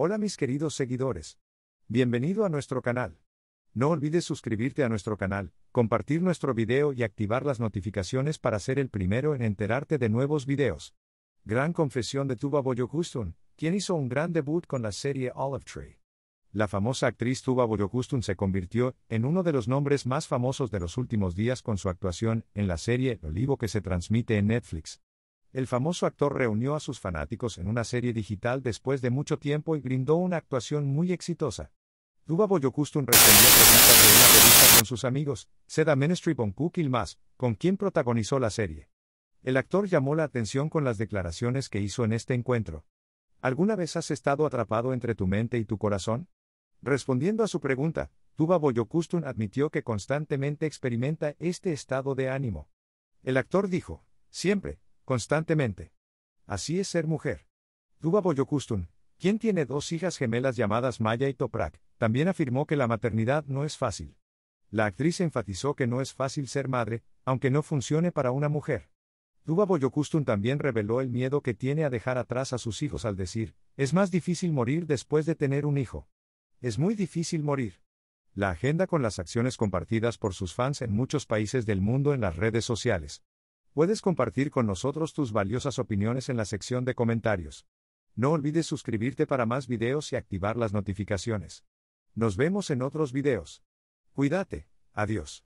Hola mis queridos seguidores. Bienvenido a nuestro canal. No olvides suscribirte a nuestro canal, compartir nuestro video y activar las notificaciones para ser el primero en enterarte de nuevos videos. Gran confesión de Tuba Boyocustun, quien hizo un gran debut con la serie Olive Tree. La famosa actriz Tuba Boyogustun se convirtió en uno de los nombres más famosos de los últimos días con su actuación en la serie El Olivo que se transmite en Netflix. El famoso actor reunió a sus fanáticos en una serie digital después de mucho tiempo y brindó una actuación muy exitosa. Duba Boyokustun respondió preguntas de una revista con sus amigos, Seda Ministry y Más, con quien protagonizó la serie. El actor llamó la atención con las declaraciones que hizo en este encuentro. ¿Alguna vez has estado atrapado entre tu mente y tu corazón? Respondiendo a su pregunta, Tuba Boyokustun admitió que constantemente experimenta este estado de ánimo. El actor dijo, siempre, constantemente. Así es ser mujer. Duba Boyokustun, quien tiene dos hijas gemelas llamadas Maya y Toprak, también afirmó que la maternidad no es fácil. La actriz enfatizó que no es fácil ser madre, aunque no funcione para una mujer. Duba Boyokustun también reveló el miedo que tiene a dejar atrás a sus hijos al decir, es más difícil morir después de tener un hijo. Es muy difícil morir. La agenda con las acciones compartidas por sus fans en muchos países del mundo en las redes sociales, Puedes compartir con nosotros tus valiosas opiniones en la sección de comentarios. No olvides suscribirte para más videos y activar las notificaciones. Nos vemos en otros videos. Cuídate, adiós.